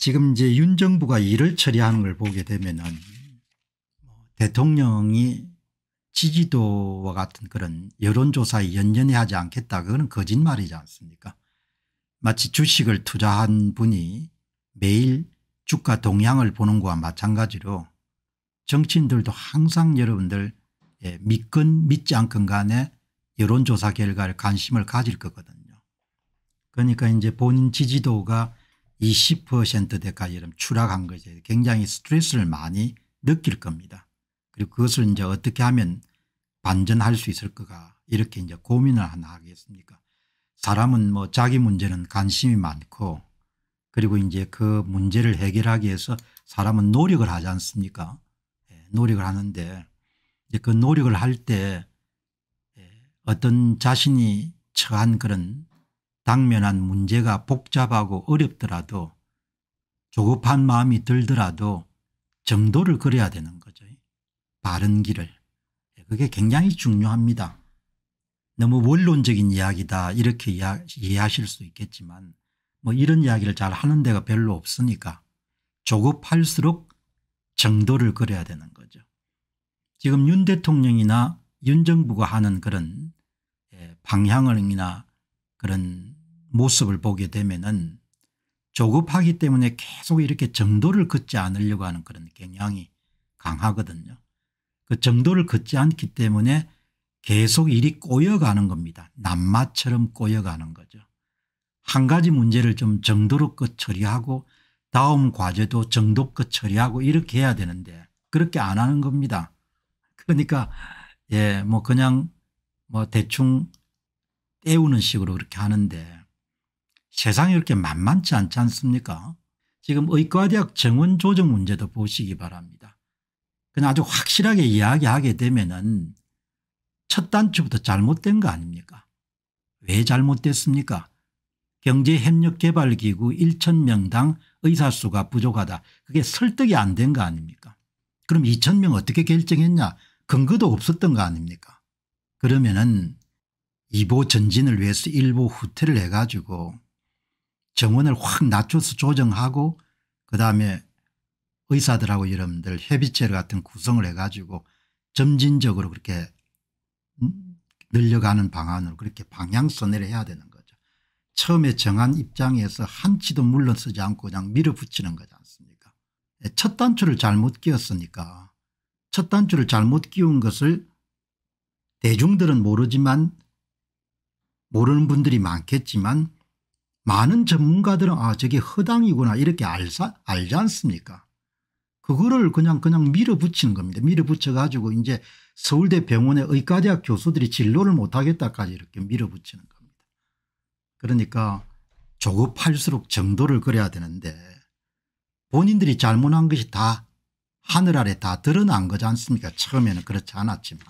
지금 이제 윤 정부가 일을 처리하는 걸 보게 되면은 대통령이 지지도와 같은 그런 여론조사에 연연해 하지 않겠다 그거는 거짓말이지 않습니까 마치 주식을 투자한 분이 매일 주가 동향을 보는 것과 마찬가지로 정치인들도 항상 여러분들 예, 믿건 믿지 않건 간에 여론조사 결과에 관심을 가질 거거든요. 그러니까 이제 본인 지지도가 20%대까지 이런 추락한 거죠. 굉장히 스트레스를 많이 느낄 겁니다. 그리고 그것을 이제 어떻게 하면 반전할 수 있을까 이렇게 이제 고민을 하나 하겠습니까. 사람은 뭐 자기 문제는 관심이 많고 그리고 이제 그 문제를 해결하기 위해서 사람은 노력을 하지 않습니까? 예, 노력을 하는데 이제 그 노력을 할때 예, 어떤 자신이 처한 그런 당면한 문제가 복잡하고 어렵더라도 조급한 마음이 들더라도 정도를 그려야 되는 거죠. 바른 길을. 그게 굉장히 중요합니다. 너무 원론적인 이야기다 이렇게 이해하실 수 있겠지만 뭐 이런 이야기를 잘 하는 데가 별로 없으니까 조급할수록 정도를 그려야 되는 거죠. 지금 윤 대통령이나 윤 정부가 하는 그런 예, 방향이나 그런 모습을 보게 되면은 조급하기 때문에 계속 이렇게 정도를 긋지 않으려고 하는 그런 경향이 강하거든요. 그 정도를 긋지 않기 때문에 계속 일이 꼬여가는 겁니다. 낱마처럼 꼬여가는 거죠. 한 가지 문제를 좀 정도로껏 처리하고 다음 과제도 정도껏 처리하고 이렇게 해야 되는데 그렇게 안 하는 겁니다. 그러니까 예, 뭐 그냥 뭐 대충 때우는 식으로 그렇게 하는데 세상이 그렇게 만만치 않지 않습니까 지금 의과대학 정원 조정 문제도 보시기 바랍니다. 그냥 아주 확실하게 이야기하게 되면 은첫 단추부터 잘못된 거 아닙니까 왜 잘못됐습니까 경제협력개발기구 1천명당 의사수가 부족하다. 그게 설득이 안 된 거 아닙니까 그럼 2천명 어떻게 결정했냐 근거도 없었던 거 아닙니까 그러면 은 이보 전진을 위해서 일부 후퇴를 해가지고 정원을 확 낮춰서 조정하고 그다음에 의사들하고 여러분들 협의체를 같은 구성을 해가지고 점진적으로 그렇게 늘려가는 방안으로 그렇게 방향선회를 해야 되는 거죠. 처음에 정한 입장에서 한치도 물러서지 않고 그냥 밀어붙이는 거지 않습니까 예, 첫 단추를 잘못 끼웠으니까 첫 단추를 잘못 끼운 것을 대중들은 모르지만 모르는 분들이 많겠지만 많은 전문가들은 아 저게 허당이구나 이렇게 알사, 알지 않습니까 그거를 그냥 그냥 밀어붙이는 겁니다. 밀어붙여 가지고 이제 서울대 병원의 의과대학 교수들이 진로를 못하겠다까지 이렇게 밀어붙이는 겁니다. 그러니까 조급할수록 정도를 그려야 되는데 본인들이 잘못한 것이 다 하늘 아래 다 드러난 거지 않습니까 처음에는 그렇지 않았지만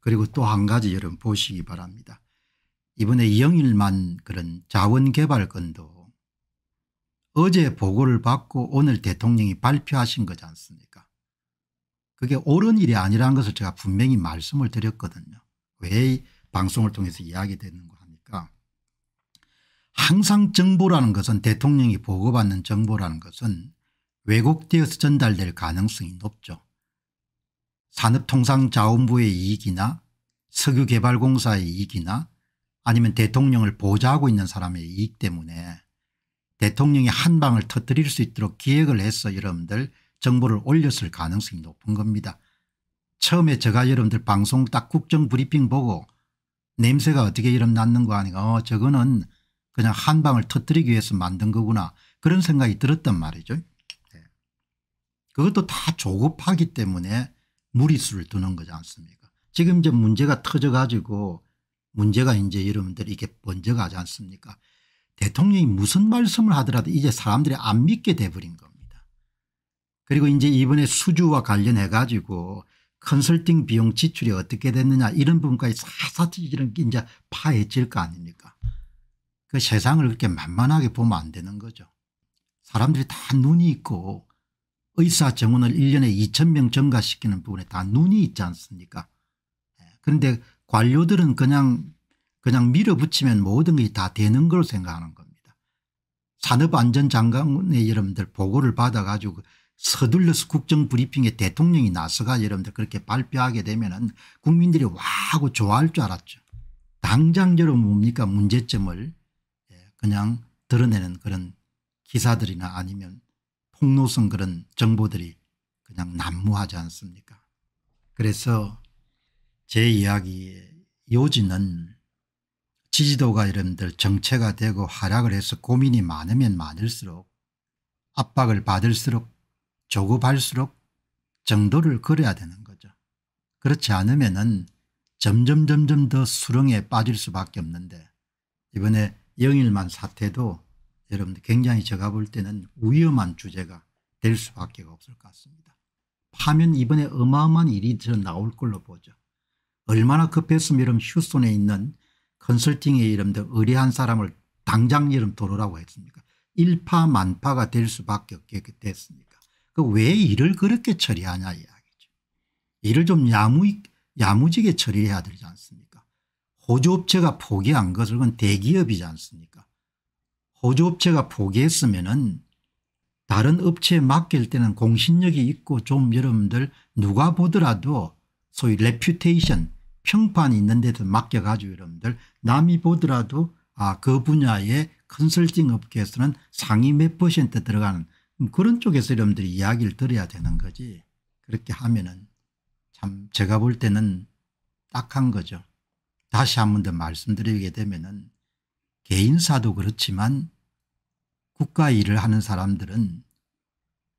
그리고 또 한 가지 여러분 보시기 바랍니다. 이번에 이영일만 그런 자원개발건도 어제 보고를 받고 오늘 대통령이 발표하신 거지 않습니까 그게 옳은 일이 아니라는 것을 제가 분명히 말씀을 드렸거든요. 왜 방송을 통해서 이야기되는가 하니까 항상 정보라는 것은 대통령이 보고받는 정보라는 것은 왜곡되어서 전달될 가능성이 높죠. 산업통상자원부의 이익이나 석유개발공사의 이익이나 아니면 대통령을 보좌하고 있는 사람의 이익 때문에 대통령이 한 방을 터뜨릴 수 있도록 기획을 해서 여러분들 정보를 올렸을 가능성이 높은 겁니다. 처음에 제가 여러분들 방송 딱 국정 브리핑 보고 냄새가 어떻게 이름 났는 거 아니가 어 저거는 그냥 한 방을 터뜨리기 위해서 만든 거구나 그런 생각이 들었단 말이죠. 예. 그것도 다 조급하기 때문에 무리수를 두는 거지 않습니까 지금 이제 문제가 터져가지고 문제가 이제 여러분들 이게 번져가 지 않습니까 대통령이 무슨 말씀을 하더라도 이제 사람들이 안 믿게 돼버린 겁니다. 그리고 이제 이번에 수주와 관련해 가지고 컨설팅 비용 지출이 어떻게 됐느냐 이런 부분까지 사사지지는 이제 파헤칠 거 아닙니까 그 세상을 그렇게 만만하게 보면 안 되는 거죠. 사람들이 다 눈이 있고 의사 정원을 1년에 2 0명 증가시키는 부분에 다 눈이 있지 않습니까 예, 그런데 관료들은 그냥 그냥 밀어붙이면 모든 게 다 되는 걸로 생각하는 겁니다. 산업안전장관의 여러분들 보고를 받아가지고 서둘러서 국정 브리핑에 대통령이 나서가 여러분들 그렇게 발표하게 되면 은 국민들이 와 하고 좋아할 줄 알았죠. 당장 여러분 뭡니까 문제점을 예, 그냥 드러내는 그런 기사들이나 아니면 폭로성 그런 정보들이 그냥 난무하지 않습니까 그래서 제 이야기의 요지는 지지도가 여러분들 정체가 되고 하락을 해서 고민이 많으면 많을수록 압박을 받을수록 조급할수록 정도를 그려야 되는 거죠. 그렇지 않으면 점점 점점 더 수렁에 빠질 수밖에 없는데 이번에 영일만 사태도 여러분들 굉장히 제가 볼 때는 위험한 주제가 될 수밖에 없을 것 같습니다. 파면 이번에 어마어마한 일이 저 나올 걸로 보죠. 얼마나 급했으면 휴손에 있는 컨설팅의 이름도 의뢰한 사람을 당장 이름 도로라고 했습니까 일파만파가 될 수밖에 없게 됐습니까 그 왜 일을 그렇게 처리하냐 이야기죠 일을 좀 야무, 야무지게 처리해야 되지 않습니까 호조업체가 포기한 것은 그건 대기업이지 않습니까 호조업체가 포기했으면 은 다른 업체에 맡길 때는 공신력이 있고 좀 여러분들 누가 보더라도 소위 레퓨테이션 평판이 있는데도 맡겨가지고 여러분들 남이 보더라도 아 그 분야의 컨설팅 업계에서는 상위 몇 퍼센트 들어가는 그런 쪽에서 여러분들이 이야기를 들어야 되는 거지 그렇게 하면은 참 제가 볼 때는 딱한 거죠. 다시 한 번 더 말씀드리게 되면은 개인사도 그렇지만 국가 일을 하는 사람들은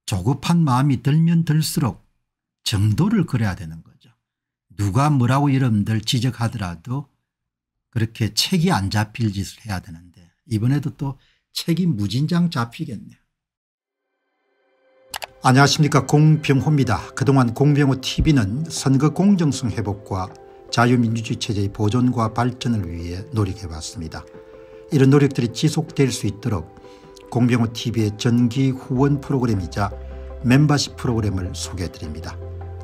조급한 마음이 들면 들수록 정도를 그려야 되는 거죠. 누가 뭐라고 여러분들 지적하더라도 그렇게 책이 안 잡힐 짓을 해야 되는데 이번에도 또 책이 무진장 잡히겠네요. 안녕하십니까 공병호입니다. 그동안 공병호TV는 선거 공정성 회복과 자유민주주의 체제의 보존과 발전을 위해 노력해왔습니다. 이런 노력들이 지속될 수 있도록 공병호TV의 전기 후원 프로그램이자 멤버십 프로그램을 소개해드립니다.